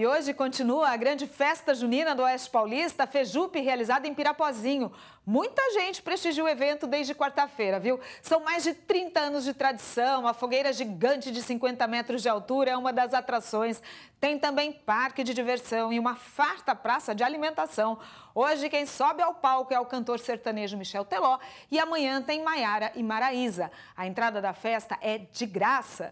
E hoje continua a grande festa junina do Oeste Paulista, Fejupe, realizada em Pirapozinho. Muita gente prestigia o evento desde quarta-feira, viu? São mais de 30 anos de tradição, a fogueira gigante de 50 metros de altura é uma das atrações. Tem também parque de diversão e uma farta praça de alimentação. Hoje quem sobe ao palco é o cantor sertanejo Michel Teló e amanhã tem Maiara e Maraísa. A entrada da festa é de graça.